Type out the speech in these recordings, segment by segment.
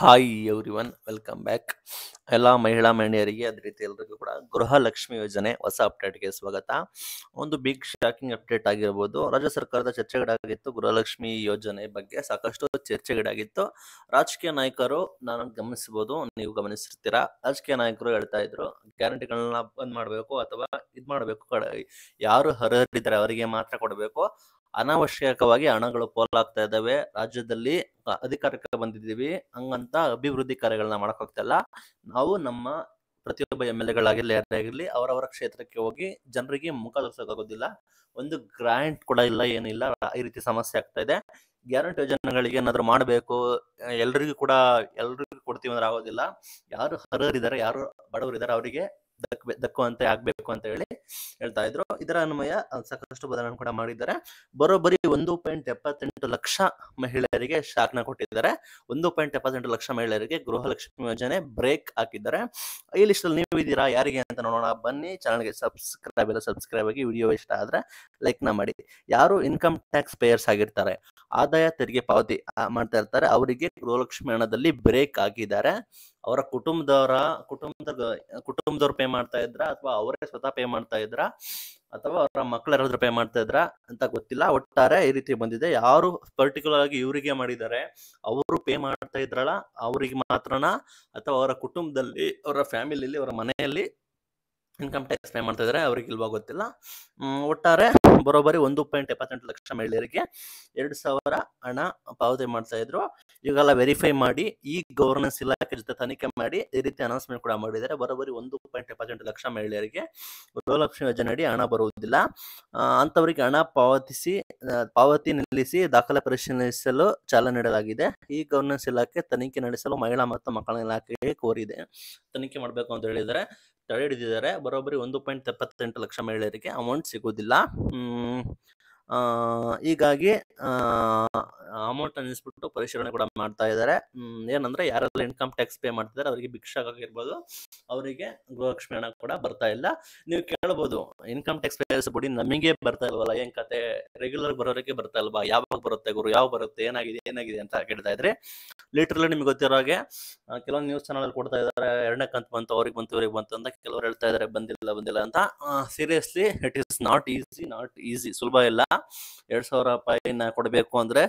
hi everyone welcome back ಎಲ್ಲ ಮಹಿಳಾ ಮಹಿಳೆಯರಿಗೆ ಅದೇ ರೀತಿ ಎಲ್ರಿಗೂ ಕೂಡ ಗೃಹಲಕ್ಷ್ಮಿ ಯೋಜನೆ ಹೊಸ ಅಪ್ಡೇಟ್ಗೆ ಸ್ವಾಗತ ಒಂದು ಬಿಗ್ ಶಾಕಿಂಗ್ ಅಪ್ಡೇಟ್ ಆಗಿರ್ಬೋದು ರಾಜ್ಯ ಸರ್ಕಾರದ ಚರ್ಚೆಗಿಡಾಗಿತ್ತು ಗೃಹಲಕ್ಷ್ಮಿ ಯೋಜನೆ ಬಗ್ಗೆ ಸಾಕಷ್ಟು ಚರ್ಚೆಗಿಡಾಗಿತ್ತು ರಾಜಕೀಯ ನಾಯಕರು ನಾನು ಗಮನಿಸಬಹುದು ನೀವು ಗಮನಿಸಿರ್ತೀರಾ ರಾಜಕೀಯ ನಾಯಕರು ಹೇಳ್ತಾ ಇದ್ರು ಗ್ಯಾರಂಟಿಗಳನ್ನ ಬಂದ್ ಮಾಡಬೇಕು ಅಥವಾ ಇದ್ ಮಾಡಬೇಕು ಯಾರು ಅರ್ಹರಿದ್ದಾರೆ ಅವರಿಗೆ ಮಾತ್ರ ಕೊಡಬೇಕು ಅನಾವಶ್ಯಕವಾಗಿ ಹಣಗಳು ಪೋಲಾಗ್ತಾ ಇದ್ದಾವೆ ರಾಜ್ಯದಲ್ಲಿ ಅಧಿಕಾರಕ್ಕೆ ಬಂದಿದ್ದೀವಿ ಹಂಗಂತ ಅಭಿವೃದ್ಧಿ ಕಾರ್ಯಗಳನ್ನ ಮಾಡಕ್ ಹೋಗ್ತಾ ಇಲ್ಲ ನಾವು ನಮ್ಮ ಪ್ರತಿಯೊಬ್ಬ ಎಮ್ ಎಲ್ ಎಗಳಾಗಿರ್ಲಿ ಯಾರೇ ಆಗಿರ್ಲಿ ಅವರವರ ಕ್ಷೇತ್ರಕ್ಕೆ ಹೋಗಿ ಜನರಿಗೆ ಮುಖ ತೋರ್ಸೋಕ್ಕಾಗೋದಿಲ್ಲ ಒಂದು ಗ್ರಾಂಟ್ ಕೂಡ ಇಲ್ಲ ಏನಿಲ್ಲ ಈ ರೀತಿ ಸಮಸ್ಯೆ ಆಗ್ತಾ ಇದೆ ಗ್ಯಾರಂಟಿ ಯೋಜನೆಗಳಿಗೆ ಏನಾದ್ರು ಮಾಡಬೇಕು ಎಲ್ರಿಗೂ ಕೂಡ ಎಲ್ರಿಗೂ ಕೊಡ್ತೀವಿ ಅಂದ್ರೆ ಆಗೋದಿಲ್ಲ ಯಾರು ಹರರಿದ್ದಾರೆ ಯಾರು ಬಡವರಿದ್ದಾರೆ ಅವರಿಗೆ ದಕ್ ದಕ್ಕುವಂತೆ ಆಗ್ಬೇಕು ಅಂತ ಹೇಳಿ ಹೇಳ್ತಾ ಇದ್ರು ಇದರ ಅನ್ವಯ ಸಾಕಷ್ಟು ಬದಲಾವಣೆ ಕೂಡ ಮಾಡಿದ್ದಾರೆ ಬರೋಬ್ಬರಿ ಒಂದು ಪಾಯಿಂಟ್ ಎಪ್ಪತ್ತೆಂಟು ಲಕ್ಷ ಮಹಿಳೆಯರಿಗೆ ಶಾಕ್ನ ಕೊಟ್ಟಿದ್ದಾರೆ ಒಂದು ಪಾಯಿಂಟ್ ಎಪ್ಪತ್ತೆಂಟು ಲಕ್ಷ ಮಹಿಳೆಯರಿಗೆ ಗೃಹಲಕ್ಷ್ಮಿ ಯೋಜನೆ ಬ್ರೇಕ್ ಹಾಕಿದ್ದಾರೆ ಈ ಲಿಸ್ಟ್ ಅಲ್ಲಿ ನೀವು ಇದ್ದೀರಾ ಯಾರಿಗೆ ಅಂತ ನೋಡೋಣ ಬನ್ನಿ ಚಾನಲ್ಗೆ ಸಬ್ಸ್ಕ್ರೈಬ್ ಎಲ್ಲ ಸಬ್ಸ್ಕ್ರೈಬ್ ಆಗಿ ವಿಡಿಯೋ ಇಷ್ಟ ಆದ್ರೆ ಲೈಕ್ ನ ಮಾಡಿ ಯಾರು ಇನ್ಕಮ್ ಟ್ಯಾಕ್ಸ್ ಪೇಯರ್ಸ್ ಆಗಿರ್ತಾರೆ ಆದಾಯ ತೆರಿಗೆ ಪಾವತಿ ಮಾಡ್ತಾ ಇರ್ತಾರೆ ಅವರಿಗೆ ಗೃಹಲಕ್ಷ್ಮಿ ಹಣದಲ್ಲಿ ಬ್ರೇಕ್ ಆಗಿದ್ದಾರೆ ಅವರ ಕುಟುಂಬದವರ ಕುಟುಂಬದ ಕುಟುಂಬದವ್ರು ಪೇ ಮಾಡ್ತಾ ಇದ್ರ ಅಥವಾ ಅವರೇ ಸ್ವತಃ ಪೇ ಮಾಡ್ತಾ ಇದ್ರ ಅಥವಾ ಅವರ ಮಕ್ಕಳು ಯಾರಾದ್ರೂ ಪೇ ಮಾಡ್ತಾ ಇದ್ರ ಅಂತ ಗೊತ್ತಿಲ್ಲ ಒಟ್ಟಾರೆ ಈ ರೀತಿ ಬಂದಿದೆ ಯಾರು ಪರ್ಟಿಕ್ಯುಲರ್ ಆಗಿ ಇವರಿಗೆ ಮಾಡಿದ್ದಾರೆ ಅವರು ಪೇ ಮಾಡ್ತಾ ಇದ್ರಲ್ಲ ಅವರಿಗೆ ಮಾತ್ರನ ಅಥವಾ ಅವರ ಕುಟುಂಬದಲ್ಲಿ ಅವರ ಫ್ಯಾಮಿಲಿಯಲ್ಲಿ ಅವರ ಮನೆಯಲ್ಲಿ ಇನ್ಕಮ್ ಟ್ಯಾಕ್ಸ್ ಪೇ ಮಾಡ್ತಾ ಇದ್ದಾರೆ ಅವ್ರಿಗೆ ಇಲ್ವಾ ಗೊತ್ತಿಲ್ಲ ಒಟ್ಟಾರೆ ಬರೋಬರಿ ಒಂದು ಪಾಯಿಂಟ್ ಎಪ್ಪತ್ತೆಂಟು ಲಕ್ಷ ಮಹಿಳೆಯರಿಗೆ ಎರಡು ಸಾವಿರ ಹಣ ಪಾವತಿ ಮಾಡ್ತಾ ಇದ್ರು ಇವಾಗೆಲ್ಲ ವೆರಿಫೈ ಮಾಡಿ ಈ ಗವರ್ನೆನ್ಸ್ ಇಲಾಖೆ ಜೊತೆ ತನಿಖೆ ಮಾಡಿ ಈ ರೀತಿ ಅನೌನ್ಸ್ಮೆಂಟ್ ಕೂಡ ಮಾಡಿದ್ದಾರೆ ಬರೋಬರಿ ಒಂದು ಪಾಯಿಂಟ್ ಎಪ್ಪತ್ತೆಂಟು ಲಕ್ಷ ಮಹಿಳೆಯರಿಗೆ ಗೃಹಲಕ್ಷ್ಮಿ ಅಡಿ ಹಣ ಬರುವುದಿಲ್ಲ ಅಂತವರಿಗೆ ಹಣ ಪಾವತಿಸಿ ಪಾವತಿ ನಿಲ್ಲಿಸಿ ದಾಖಲೆ ಪರಿಶೀಲಿಸಲು ಚಾಲನೆ ನೀಡಲಾಗಿದೆ ಈ ಗವರ್ನೆನ್ಸ್ ಇಲಾಖೆ ತನಿಖೆ ನಡೆಸಲು ಮಹಿಳಾ ಮತ್ತು ಮಕ್ಕಳ ಇಲಾಖೆಗೆ ಕೋರಿದೆ ತನಿಖೆ ಮಾಡಬೇಕು ಅಂತ ಹೇಳಿದರೆ ತಡೆ ಹಿಡಿದಿದ್ದಾರೆ ಬರೋಬ್ಬರಿ ಒಂದು ಪಾಯಿಂಟ್ ಎಪ್ಪತ್ತೆಂಟು ಲಕ್ಷ ಮಹಿಳೆಯರಿಗೆ ಅಮೌಂಟ್ ಸಿಗೋದಿಲ್ಲ ಹೀಗಾಗಿ ಅಮೌಂಟ್ ಅನ್ನಿಸ್ಬಿಟ್ಟು ಪರಿಶೀಲನೆ ಕೂಡ ಮಾಡ್ತಾ ಇದ್ದಾರೆ ಏನಂದ್ರೆ ಯಾರಾದ್ರೂ ಇನ್ಕಮ್ ಟ್ಯಾಕ್ಸ್ ಪೇ ಮಾಡ್ತಿದ್ದಾರೆ ಅವರಿಗೆ ಭಿಕ್ಷಾಕ್ ಆಗಿರ್ಬೋದು ಅವರಿಗೆ ಗೃಹಲಕ್ಷ್ಮಿ ಹಣ ಕೂಡ ಬರ್ತಾ ಇಲ್ಲ ನೀವು ಕೇಳಬಹುದು ಇನ್ಕಮ್ ಟ್ಯಾಕ್ಸ್ ಪೇ ಬಿಡಿ ನಮಗೆ ಬರ್ತಾ ಇಲ್ವಲ್ಲ ಏನ್ ಕತೆ ರೆಗ್ಯುಲರ್ ಬರೋರಿಗೆ ಬರ್ತಾ ಇಲ್ವಾ ಯಾವಾಗ ಬರುತ್ತೆ ಗುರು ಯಾವ ಬರುತ್ತೆ ಏನಾಗಿದೆ ಏನಾಗಿದೆ ಅಂತ ಕೇಳ್ತಾ ಇದ್ರಿ ಲಿಟ್ರಲಿ ನಿಮ್ಗೆ ಗೊತ್ತಿರೋ ಹಾಗೆ ಕೆಲವೊಂದು ನ್ಯೂಸ್ ಚಾನಲ್ ಕೊಡ್ತಾ ಇದ್ದಾರೆ ಎರಡನೇ ಕಂತ್ ಬಂತು ಅವ್ರಿಗೆ ಬಂತು ಇವ್ರಿಗೆ ಬಂತು ಅಂತ ಕೆಲವರು ಹೇಳ್ತಾ ಇದ್ದಾರೆ ಬಂದಿಲ್ಲ ಬಂದಿಲ್ಲ ಅಂತ seriously it is not easy not easy ಸುಲಭ ಇಲ್ಲ ಎರಡ್ ಸಾವಿರ ರೂಪಾಯಿನ ಕೊಡಬೇಕು ಅಂದ್ರೆ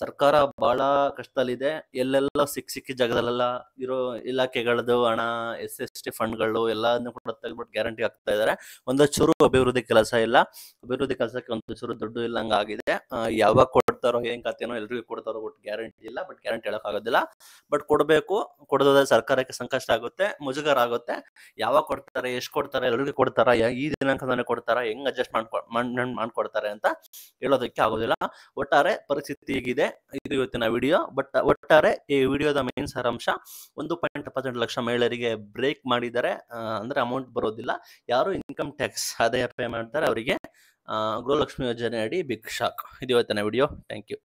ಸರ್ಕಾರ ಬಹಳ ಕಷ್ಟದಲ್ಲಿದೆ ಎಲ್ಲೆಲ್ಲ ಸಿಕ್ಕ ಸಿಕ್ಕ ಜಾಗದಲ್ಲೆಲ್ಲ ಇರೋ ಇಲಾಖೆಗಳದ್ದು ಹಣ ಎಸ್ ಎಸ್ ಟಿ ಫಂಡ್ಗಳು ಎಲ್ಲಾನು ಕೂಡ ತೆಗೆದ್ಬಿಟ್ಟು ಗ್ಯಾರಂಟಿ ಆಗ್ತಾ ಇದ್ದಾರೆ ಒಂದು ಅಭಿವೃದ್ಧಿ ಕೆಲಸ ಇಲ್ಲ ಅಭಿವೃದ್ಧಿ ಕೆಲಸಕ್ಕೆ ಒಂದು ಚೂರು ದುಡ್ಡು ಇಲ್ಲಂಗ ಆಗಿದೆ ಯಾವಾಗ ಕೊಡ್ತಾರೋ ಏನ್ ಕತೆನೋ ಎಲ್ರಿಗೂ ಕೊಡ್ತಾರೋ ಒಟ್ಟು ಗ್ಯಾರಂಟಿ ಇಲ್ಲ ಬಟ್ ಗ್ಯಾರಂಟಿ ಹೇಳಕ್ ಆಗೋದಿಲ್ಲ ಬಟ್ ಕೊಡಬೇಕು ಕೊಡೋದ್ರೆ ಸರ್ಕಾರಕ್ಕೆ ಸಂಕಷ್ಟ ಆಗುತ್ತೆ ಮುಜುಗರ ಆಗುತ್ತೆ ಯಾವಾಗ ಕೊಡ್ತಾರೆ ಎಷ್ಟು ಕೊಡ್ತಾರೆ ಎಲ್ರಿಗೂ ಕೊಡ್ತಾರ ಈ ದಿನಾಂಕದ ಕೊಡ್ತಾರ ಹೆಂಗ್ ಅಡ್ಜಸ್ಟ್ ಮಾಡ್ಕೊ ಮಾಡ್ಕೊಡ್ತಾರೆ ಅಂತ ಹೇಳೋದಕ್ಕೆ ಆಗೋದಿಲ್ಲ ಒಟ್ಟಾರೆ ಪರಿಸ್ಥಿತಿ ಹೀಗಿದೆ ಇದೆ ಇದು ಇವತ್ತಿನ ವಿಡಿಯೋ ಬಟ್ ಒಟ್ಟಾರೆ ಈ ವಿಡಿಯೋದ ಮೇನ್ ಸಾರಾಂಶ ಒಂದು ಪಾಯಿಂಟ್ ಎಪ್ಪತ್ತೆಂಟು ಲಕ್ಷ ಮಹಿಳೆಯರಿಗೆ ಬ್ರೇಕ್ ಮಾಡಿದ್ದಾರೆ ಅಂದ್ರೆ ಅಮೌಂಟ್ ಬರೋದಿಲ್ಲ ಯಾರು ಇನ್ಕಮ್ ಟ್ಯಾಕ್ಸ್ ಅದೇ ಪೇ ಮಾಡ್ತಾರೆ ಅವರಿಗೆ ಗೃಹಲಕ್ಷ್ಮಿ ಯೋಜನೆ ಅಡಿ ಬಿಗ್ ಶಾಕ್ ಇದು ಇವತ್ತಿನ ವಿಡಿಯೋ ಥ್ಯಾಂಕ್ ಯು